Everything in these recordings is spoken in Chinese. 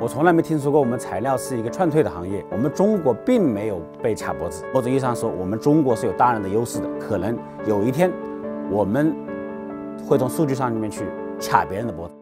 我从来没听说过我们材料是一个串退的行业，我们中国并没有被卡脖子。某种意义上说，我们中国是有大量的优势的。可能有一天，我们会从数据上里面去卡别人的脖子。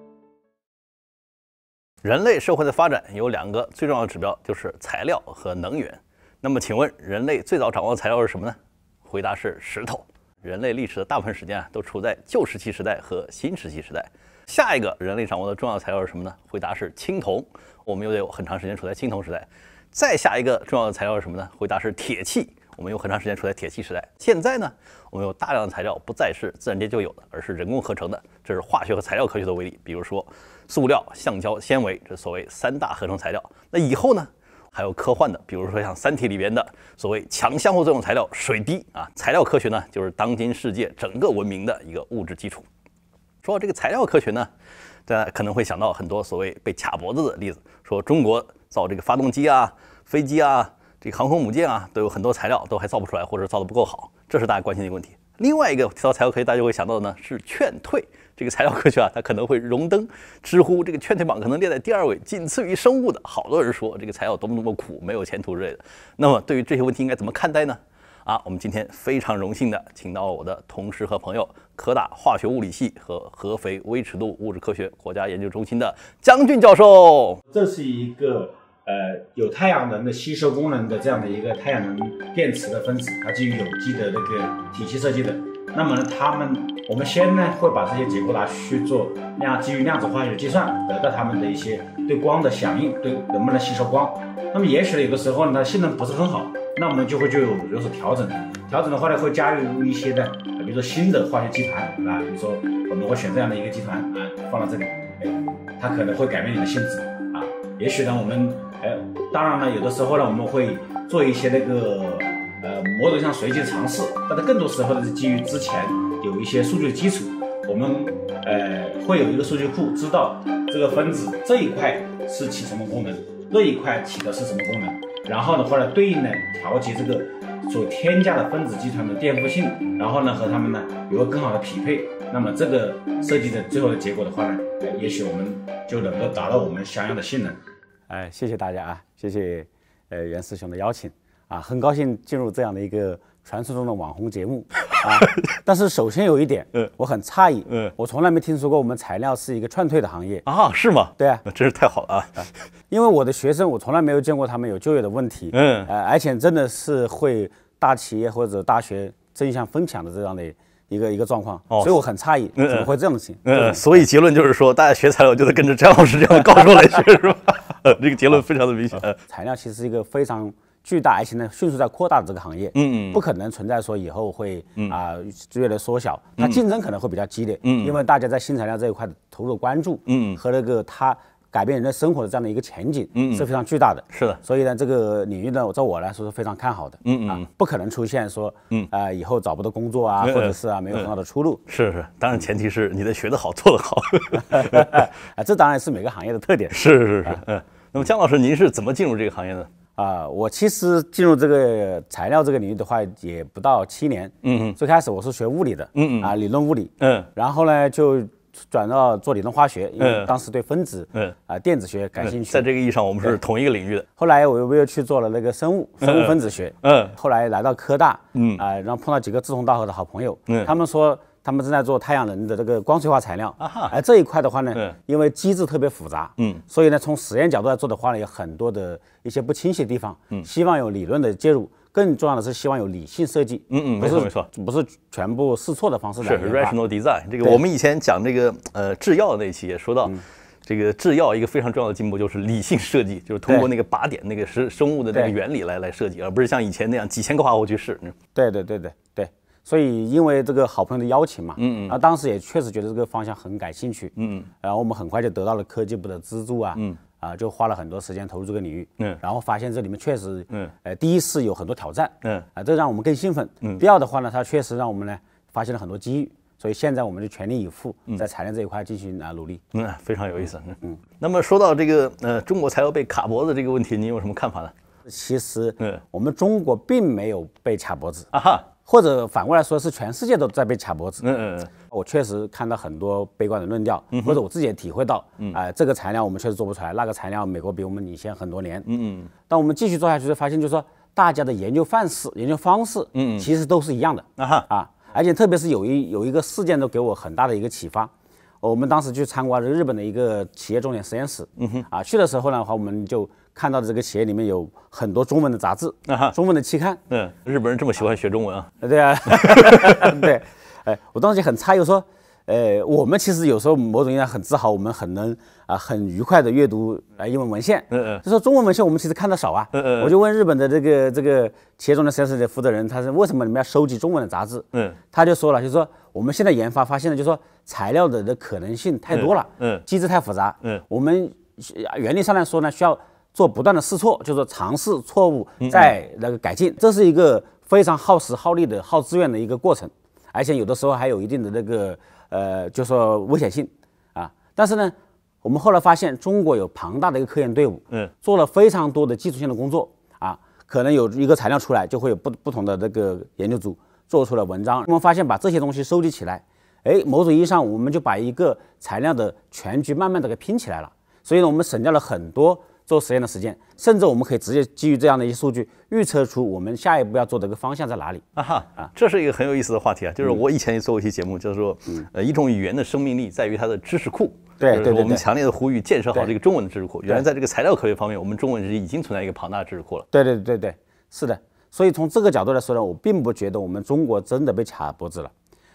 人类社会的发展有两个最重要的指标，就是材料和能源。那么，请问人类最早掌握材料是什么呢？回答是石头。人类历史的大部分时间啊，都处在旧石器时代和新石器时代。下一个人类掌握的重要材料是什么呢？回答是青铜。我们又得有很长时间处在青铜时代。再下一个重要的材料是什么呢？回答是铁器。我们有很长时间处在铁器时代。现在呢，我们有大量的材料不再是自然界就有的，而是人工合成的。这是化学和材料科学的威力。比如说塑料、橡胶、纤维，这所谓三大合成材料。那以后呢？还有科幻的，比如说像《三体》里边的所谓强相互作用材料水滴啊，材料科学呢，就是当今世界整个文明的一个物质基础。说这个材料科学呢，大家可能会想到很多所谓被卡脖子的例子，说中国造这个发动机啊、飞机啊、这航空母舰啊，都有很多材料都还造不出来或者造的不够好，这是大家关心的一个问题。另外一个提到材料科学，大家会想到的呢是劝退。这个材料科学啊，它可能会荣登知乎这个圈内榜，可能列在第二位，仅次于生物的。好多人说这个材料多么多么苦，没有前途之类的。那么对于这些问题应该怎么看待呢？啊，我们今天非常荣幸的请到我的同事和朋友，科大化学物理系和合肥微尺度物质科学国家研究中心的江俊教授。这是一个呃有太阳能的吸收功能的这样的一个太阳能电池的分子，它基于有机的那个体系设计的。那么呢，他们，我们先呢会把这些结果拿去做量基于量子化学计算，得到他们的一些对光的响应，对能不能吸收光。那么也许呢有的时候呢它性能不是很好，那我们就会就有有所调整。调整的话呢会加入一些呢，比如说新的化学集团啊，比如说我们会选这样的一个集团啊放到这里，哎，它可能会改变你的性质啊。也许呢我们哎，当然呢有的时候呢我们会做一些那个。模组像随机尝试，但是更多时候呢是基于之前有一些数据基础，我们呃会有一个数据库，知道这个分子这一块是起什么功能，这一块起的是什么功能，然后的话呢，对应的调节这个所添加的分子集团的电负性，然后呢和他们呢有个更好的匹配，那么这个设计的最后的结果的话呢，也许我们就能够达到我们想要的性能。哎，谢谢大家啊，谢谢呃袁师兄的邀请。啊，很高兴进入这样的一个传说中的网红节目啊！但是首先有一点，嗯，我很诧异，嗯，我从来没听说过我们材料是一个串退的行业啊，是吗？对啊，那真是太好了啊！因为我的学生，我从来没有见过他们有就业的问题，嗯，呃，而且真的是会大企业或者大学争相分享的这样的一个一个状况，所以我很诧异，怎么会这样的情嗯，所以结论就是说，大家学材料就得跟着张老师这样的高手来学，是吧？呃，这个结论非常的明显。材料其实是一个非常。巨大，而且呢，迅速在扩大这个行业，嗯嗯，不可能存在说以后会啊越来越缩小，它竞争可能会比较激烈，嗯，因为大家在新材料这一块的投入关注，嗯和那个它改变人的生活的这样的一个前景，嗯是非常巨大的，是的，所以呢，这个领域呢，在我来说是非常看好的，嗯嗯，不可能出现说，嗯啊，以后找不到工作啊，或者是啊没有很好的出路，是是，当然前提是你得学得好，做得好，哈哈哈哈哈，啊，这当然是每个行业的特点，是是是，嗯，那么姜老师，您是怎么进入这个行业的？啊，我其实进入这个材料这个领域的话，也不到七年。嗯嗯。最开始我是学物理的。嗯嗯。啊，理论物理。嗯。然后呢，就转到做理论化学。因为当时对分子，嗯啊，电子学感兴趣。在这个意义上，我们是同一个领域的。后来我又又去做了那个生物，生物分子学。嗯。后来来到科大。嗯。啊，然后碰到几个志同道合的好朋友。嗯。他们说。他们正在做太阳能的这个光催化材料，而这一块的话呢，因为机制特别复杂，嗯，所以呢，从实验角度来做的话呢，有很多的一些不清晰的地方，嗯，希望有理论的介入，更重要的是希望有理性设计，嗯嗯，没错没错，不是全部试错的方式来是 rational design 这个我们以前讲这个呃制药那期也说到，这个制药一个非常重要的进步就是理性设计，就是通过那个靶点那个生生物的那个原理来来设计，而不是像以前那样几千个化合物去试，对对对对对。所以，因为这个好朋友的邀请嘛，嗯嗯，啊，当时也确实觉得这个方向很感兴趣，嗯嗯，然后我们很快就得到了科技部的资助啊，嗯，啊，就花了很多时间投入这个领域，嗯，然后发现这里面确实，嗯，呃，第一是有很多挑战，嗯，啊，这让我们更兴奋，嗯，第二的话呢，它确实让我们呢发现了很多机遇，所以现在我们就全力以赴在材料这一块进行啊努力，嗯，非常有意思，嗯嗯。那么说到这个呃中国材料被卡脖子这个问题，你有什么看法呢？其实，嗯，我们中国并没有被卡脖子，啊哈。或者反过来说是全世界都在被卡脖子。嗯嗯嗯，我确实看到很多悲观的论调，或者我自己也体会到，嗯，哎，这个材料我们确实做不出来，那个材料美国比我们领先很多年。嗯嗯，但我们继续做下去就发现，就是说大家的研究范式、研究方式，嗯其实都是一样的啊啊！而且特别是有一有一个事件都给我很大的一个启发。我们当时去参观了日本的一个企业重点实验室，嗯哼，啊，去的时候呢话，我们就看到的这个企业里面有很多中文的杂志，啊中文的期刊，嗯，日本人这么喜欢学中文啊？对啊，对，哎，我当时就很诧异说，呃，我们其实有时候某种意义上很自豪，我们很能啊，很愉快的阅读啊英文文献，嗯嗯，就说中文文献我们其实看得少啊，嗯嗯，我就问日本的这个这个企业重点实验室的负责人，他是为什么你们要收集中文的杂志？嗯，他就说了，就说。我们现在研发发现呢，就是说材料的的可能性太多了，嗯，机制太复杂，嗯，我们原理上来说呢，需要做不断的试错，就是尝试错误再那个改进，这是一个非常耗时耗力的、耗资源的一个过程，而且有的时候还有一定的那个呃，就是说危险性啊。但是呢，我们后来发现中国有庞大的一个科研队伍，嗯，做了非常多的基础性的工作啊，可能有一个材料出来，就会有不不同的那个研究组。做出了文章，我们发现把这些东西收集起来，哎，某种意义上我们就把一个材料的全局慢慢的给拼起来了。所以呢，我们省掉了很多做实验的时间，甚至我们可以直接基于这样的一些数据预测出我们下一步要做的一个方向在哪里。啊哈啊，这是一个很有意思的话题啊，就是我以前也做过一期节目，就是说，呃，一种语言的生命力在于它的知识库。对对我们强烈的呼吁建设好这个中文的知识库。原来在这个材料科学方面，我们中文已经存在一个庞大的知识库了。对对对对，是的。所以从这个角度来说呢，我并不觉得我们中国真的被卡脖子了。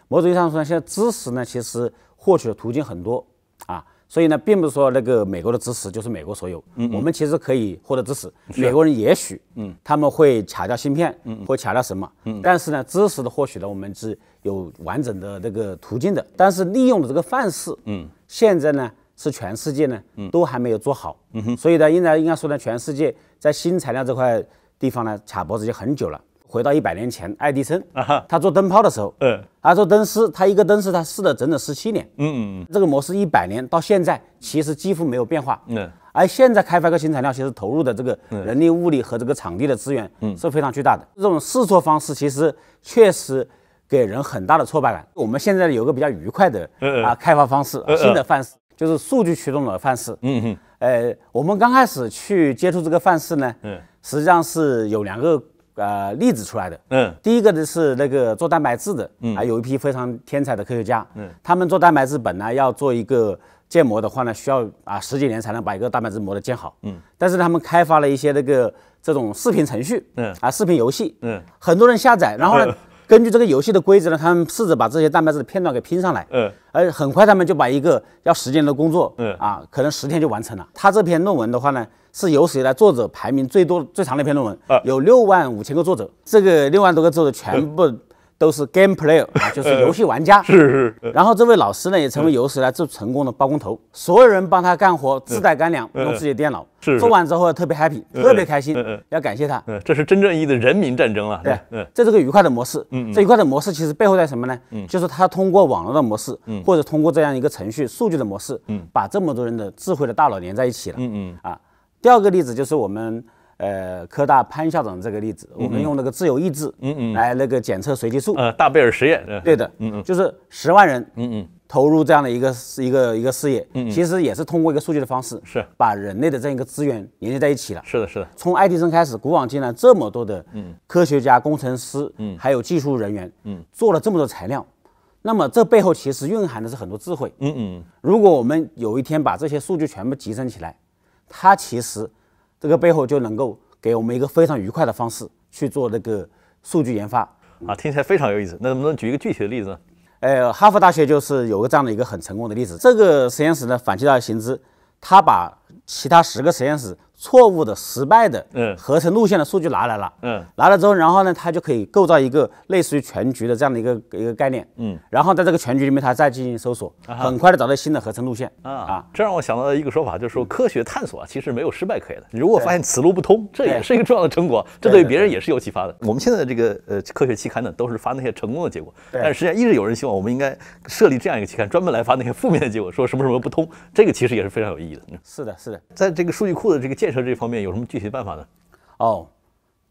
某种意义上说呢，现在知识呢，其实获取的途径很多啊，所以呢，并不是说那个美国的知识就是美国所有。嗯嗯。我们其实可以获得知识，美国人也许嗯，他们会卡掉芯片，嗯嗯，会卡掉什么？嗯，但是呢，知识的获取呢，我们是有完整的那个途径的。但是利用的这个范式，嗯，现在呢，是全世界呢，都还没有做好。嗯所以呢，应该应该说呢，全世界在新材料这块。地方呢卡脖子就很久了。回到一百年前，爱迪生啊，他做灯泡的时候，嗯，他做灯丝，他一个灯丝他试了整整十七年，嗯嗯嗯。这个模式一百年到现在，其实几乎没有变化。嗯，而现在开发个新材料，其实投入的这个人力物力和这个场地的资源，嗯，是非常巨大的。这种试错方式其实确实给人很大的挫败感。我们现在有个比较愉快的啊开发方式，新的范式就是数据驱动的范式。嗯嗯。呃，我们刚开始去接触这个范式呢，嗯。实际上是有两个呃例子出来的，嗯，第一个呢是那个做蛋白质的，嗯，还有一批非常天才的科学家，嗯，他们做蛋白质本来要做一个建模的话呢，需要啊十几年才能把一个蛋白质模的建好，嗯，但是他们开发了一些那个这种视频程序，嗯，啊视频游戏，嗯，很多人下载，然后呢。根据这个游戏的规则呢，他们试着把这些蛋白质的片段给拼上来。嗯，而很快他们就把一个要十间的工作，嗯啊，可能十天就完成了。他这篇论文的话呢，是有史以来作者排名最多、最长的一篇论文，有六万五千个作者，这个六万多个作者全部。都是 game player，就是游戏玩家。是是。然后这位老师呢，也成为有以来最成功的包工头，所有人帮他干活，自带干粮，用自己的电脑。是。做完之后特别 happy，特别开心。嗯要感谢他。这是真正意义的人民战争啊！对。这是个愉快的模式。嗯。愉快的模式其实背后在什么呢？嗯。就是他通过网络的模式，嗯。或者通过这样一个程序数据的模式，嗯。把这么多人的智慧的大脑连在一起了。嗯嗯。啊，第二个例子就是我们。呃，科大潘校长这个例子，我们用那个自由意志，嗯嗯，来那个检测随机数，呃，大贝尔实验，对的，嗯嗯，就是十万人，嗯嗯，投入这样的一个一个一个事业，嗯其实也是通过一个数据的方式，是把人类的这样一个资源连接在一起了，是的，是的。从爱迪生开始，古往今来这么多的科学家、工程师，嗯，还有技术人员，嗯，做了这么多材料，那么这背后其实蕴含的是很多智慧，嗯嗯。如果我们有一天把这些数据全部集成起来，它其实。这个背后就能够给我们一个非常愉快的方式去做这个数据研发啊，听起来非常有意思。那能不能举一个具体的例子呃，哈佛大学就是有个这样的一个很成功的例子，这个实验室呢反其道而行之，他把其他十个实验室。错误的、失败的，嗯，合成路线的数据拿来了，嗯，拿了之后，然后呢，它就可以构造一个类似于全局的这样的一个一个概念，嗯，然后在这个全局里面，它再进行搜索，很快的找到新的合成路线，啊啊，这让我想到一个说法，就是说科学探索啊，其实没有失败可以的，你如果发现此路不通，这也是一个重要的成果，这对于别人也是有启发的。我们现在的这个呃科学期刊呢，都是发那些成功的结果，但是实际上一直有人希望，我们应该设立这样一个期刊，专门来发那些负面的结果，说什么什么不通，这个其实也是非常有意义的。嗯、是的，是的，在这个数据库的这个建建设这方面有什么具体办法呢？哦，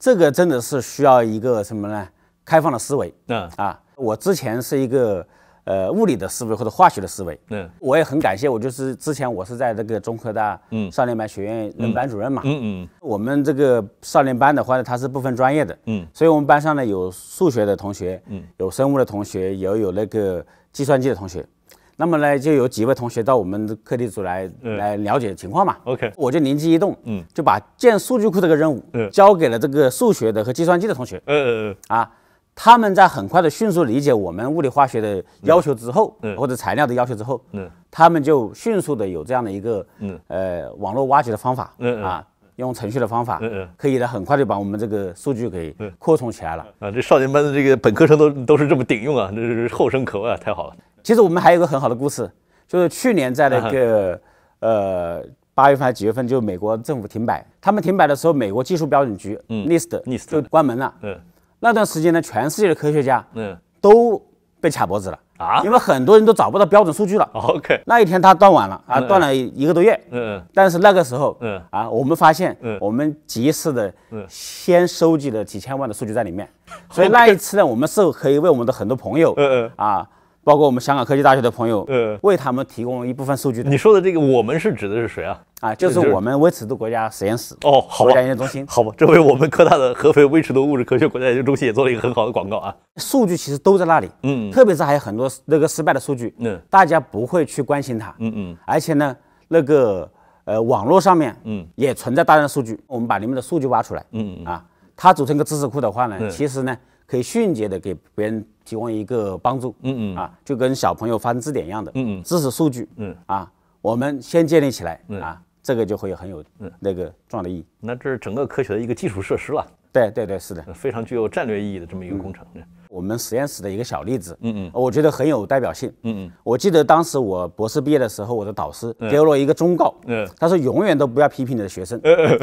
这个真的是需要一个什么呢？开放的思维。嗯啊，我之前是一个呃物理的思维或者化学的思维。嗯，我也很感谢。我就是之前我是在这个中科大嗯少年班学院任班主任嘛。嗯嗯。我们这个少年班的话呢，它是不分专业的。嗯。所以我们班上呢有数学的同学，嗯，有生物的同学，也有那个计算机的同学。那么呢，就有几位同学到我们课题组来来了解情况嘛。OK，我就灵机一动，嗯，就把建数据库这个任务交给了这个数学的和计算机的同学。嗯嗯嗯。啊，他们在很快的迅速理解我们物理化学的要求之后，或者材料的要求之后，嗯，他们就迅速的有这样的一个，嗯，呃，网络挖掘的方法，嗯嗯，啊，用程序的方法，嗯嗯，可以呢，很快就把我们这个数据给扩充起来了。啊，这少年班的这个本科生都都是这么顶用啊，这是后生可畏啊，太好了。其实我们还有一个很好的故事，就是去年在那个呃八月份还是几月份，就美国政府停摆，他们停摆的时候，美国技术标准局嗯 nistnist 就关门了，嗯，那段时间呢，全世界的科学家嗯都被卡脖子了啊，因为很多人都找不到标准数据了。OK，那一天他断网了啊，断了一个多月，嗯，但是那个时候嗯啊，我们发现嗯，我们及时的先收集了几千万的数据在里面，所以那 一次呢，我们是可以为我们的很多朋友嗯嗯啊。包括我们香港科技大学的朋友，呃，为他们提供一部分数据。你说的这个，我们是指的是谁啊？啊，就是我们微尺度国家实验室，哦，国家研究中心。好吧，这为我们科大的合肥微尺度物质科学国家研究中心也做了一个很好的广告啊。数据其实都在那里，嗯，特别是还有很多那个失败的数据，嗯，大家不会去关心它，嗯嗯，而且呢，那个呃，网络上面，嗯，也存在大量的数据，我们把里面的数据挖出来，嗯嗯啊，它组成一个知识库的话呢，其实呢。可以迅捷地给别人提供一个帮助，嗯嗯，啊，就跟小朋友发生字典一样的，嗯嗯，知识数据，嗯，啊，我们先建立起来，啊，这个就会很有，那个重要的意义。那这是整个科学的一个基础设施了，对对对，是的，非常具有战略意义的这么一个工程。我们实验室的一个小例子，嗯嗯，我觉得很有代表性，嗯嗯。我记得当时我博士毕业的时候，我的导师给我了一个忠告，嗯，他说永远都不要批评你的学生，嗯，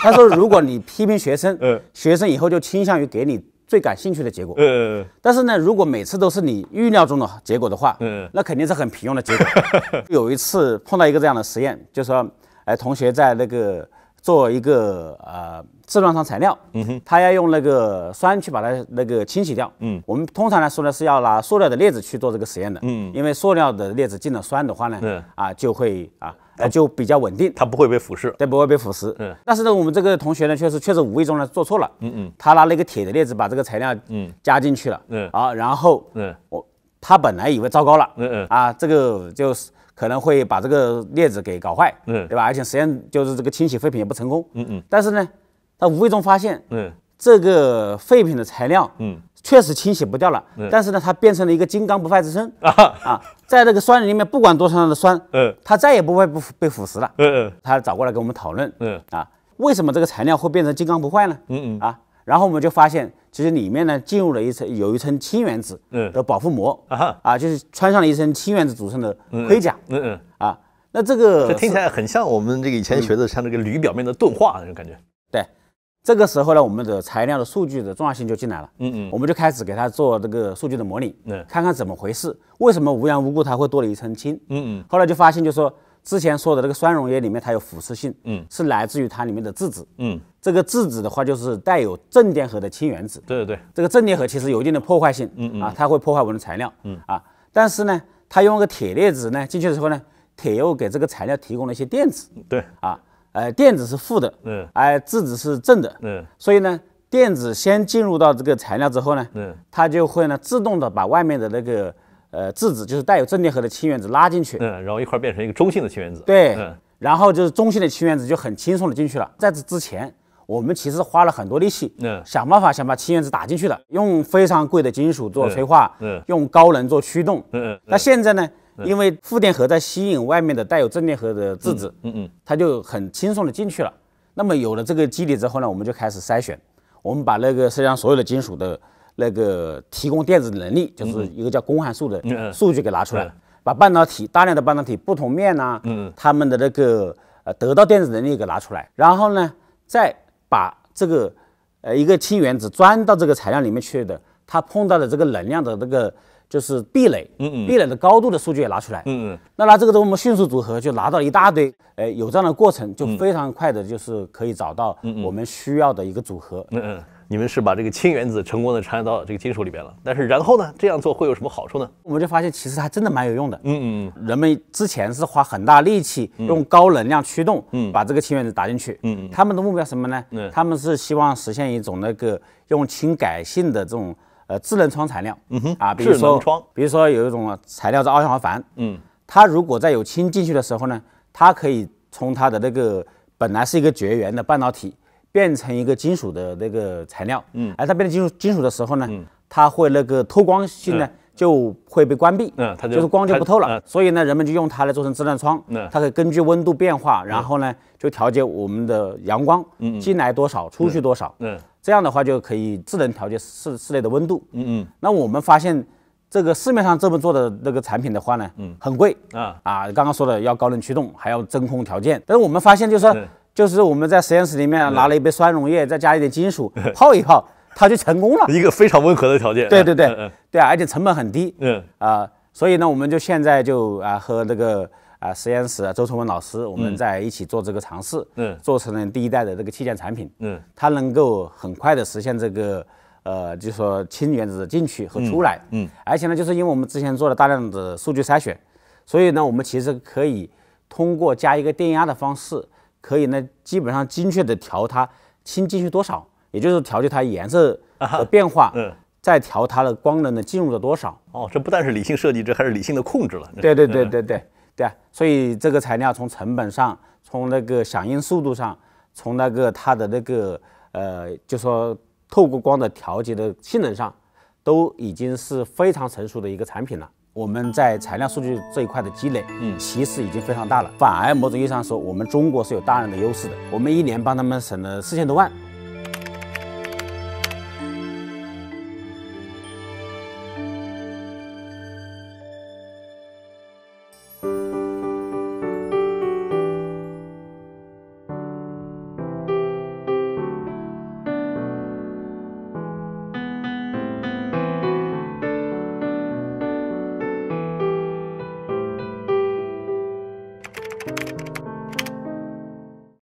他说如果你批评学生，嗯，学生以后就倾向于给你。最感兴趣的结果，嗯，但是呢，如果每次都是你预料中的结果的话，嗯，那肯定是很平庸的结果。有一次碰到一个这样的实验，就说，哎，同学在那个做一个呃，自料上材料，嗯哼，他要用那个酸去把它那个清洗掉，嗯，我们通常来说呢是要拿塑料的镊子去做这个实验的，嗯，因为塑料的镊子进了酸的话呢，啊，就会啊。呃，就比较稳定，它不会被腐蚀，对，不会被腐蚀。嗯，但是呢，我们这个同学呢，确实确实无意中呢做错了。嗯嗯，他拿了一个铁的镊子把这个材料嗯进去了。嗯，啊，然后嗯，我他本来以为糟糕了。嗯嗯，啊，这个就是可能会把这个镊子给搞坏。嗯，对吧？而且实验就是这个清洗废品也不成功。嗯嗯，但是呢，他无意中发现，嗯，这个废品的材料，嗯。确实清洗不掉了，但是呢，它变成了一个金刚不坏之身 啊啊！在那个酸里面，不管多强的酸，嗯，它再也不会不被腐蚀了。嗯嗯。他找过来跟我们讨论，嗯啊，为什么这个材料会变成金刚不坏呢？嗯嗯。啊，然后我们就发现，其实里面呢进入了一层，有一层氢原子的保护膜啊啊，就是穿上了一层氢原子组成的盔甲。嗯嗯。啊，那这个听起来很像我们这个以前学的像那个铝表面的钝化那种感觉。对。这个时候呢，我们的材料的数据的重要性就进来了。嗯嗯，我们就开始给它做这个数据的模拟，嗯，看看怎么回事，为什么无缘无故它会多了一层氢？嗯嗯。后来就发现，就说之前说的这个酸溶液里面它有腐蚀性，嗯，是来自于它里面的质子，嗯，这个质子的话就是带有正电荷的氢原子，对对对，这个正电荷其实有一定的破坏性，嗯嗯，啊，它会破坏我们的材料，嗯啊，但是呢，它用个铁链子呢进去的时候呢，铁又给这个材料提供了一些电子，对，啊。呃，电子是负的，嗯，而质子是正的，嗯，所以呢，电子先进入到这个材料之后呢，嗯，它就会呢自动的把外面的那个呃质子，就是带有正电荷的氢原子拉进去，嗯，然后一块变成一个中性的氢原子，对，嗯，然后就是中性的氢原子就很轻松的进去了。在此之前，我们其实花了很多力气，嗯，想办法想把氢原子打进去了，用非常贵的金属做催化，嗯，用高能做驱动，嗯，那现在呢？因为负电荷在吸引外面的带有正电荷的质子，嗯嗯，它就很轻松的进去了。那么有了这个基底之后呢，我们就开始筛选，我们把那个世界上所有的金属的那个提供电子能力，就是一个叫功函数的数据给拿出来了，把半导体大量的半导体不同面呢，嗯，他们的那个呃得到电子能力给拿出来，然后呢，再把这个呃一个氢原子钻到这个材料里面去的，它碰到的这个能量的这个。就是壁垒，嗯嗯，壁垒的高度的数据也拿出来，嗯嗯，那拿这个东西我们迅速组合，就拿到一大堆，哎，有这样的过程，就非常快的，就是可以找到我们需要的一个组合，嗯嗯，你们是把这个氢原子成功的掺到这个金属里边了，但是然后呢，这样做会有什么好处呢？我们就发现其实还真的蛮有用的，嗯嗯嗯，人们之前是花很大力气用高能量驱动，嗯，把这个氢原子打进去，嗯嗯，他们的目标什么呢？他们是希望实现一种那个用氢改性的这种。呃，智能窗材料，嗯哼，啊，比如说，比如说有一种材料叫二氧化钒，嗯，它如果在有氢进去的时候呢，它可以从它的那个本来是一个绝缘的半导体，变成一个金属的那个材料，嗯，而它变成金属金属的时候呢，嗯，它会那个透光性呢就会被关闭，嗯，它就就是光就不透了，所以呢，人们就用它来做成智能窗，嗯，它可以根据温度变化，然后呢就调节我们的阳光进来多少，出去多少，嗯。这样的话就可以智能调节室室内的温度。嗯嗯。那我们发现这个市面上这么做的那个产品的话呢，嗯，很贵啊啊。刚刚说的要高能驱动，还要真空条件。但是我们发现，就是说，就是我们在实验室里面拿了一杯酸溶液，再加一点金属泡一泡，它就成功了。一个非常温和的条件。对对对对啊，而且成本很低。嗯啊，所以呢，我们就现在就啊和那个。啊，实验室啊，周崇文老师，我们在一起做这个尝试，嗯，做成了第一代的这个器件产品，嗯，它能够很快的实现这个，呃，就说氢原子进去和出来，嗯，而且呢，就是因为我们之前做了大量的数据筛选，所以呢，我们其实可以通过加一个电压的方式，可以呢，基本上精确的调它氢进去多少，也就是调节它颜色的变化，嗯，再调它的光能的进入的多少。哦，这不但是理性设计，这还是理性的控制了。对对对对对。对啊，所以这个材料从成本上，从那个响应速度上，从那个它的那个呃，就说透过光的调节的性能上，都已经是非常成熟的一个产品了。我们在材料数据这一块的积累，嗯，其实已经非常大了。反而某种意义上说，我们中国是有大量的优势的。我们一年帮他们省了四千多万。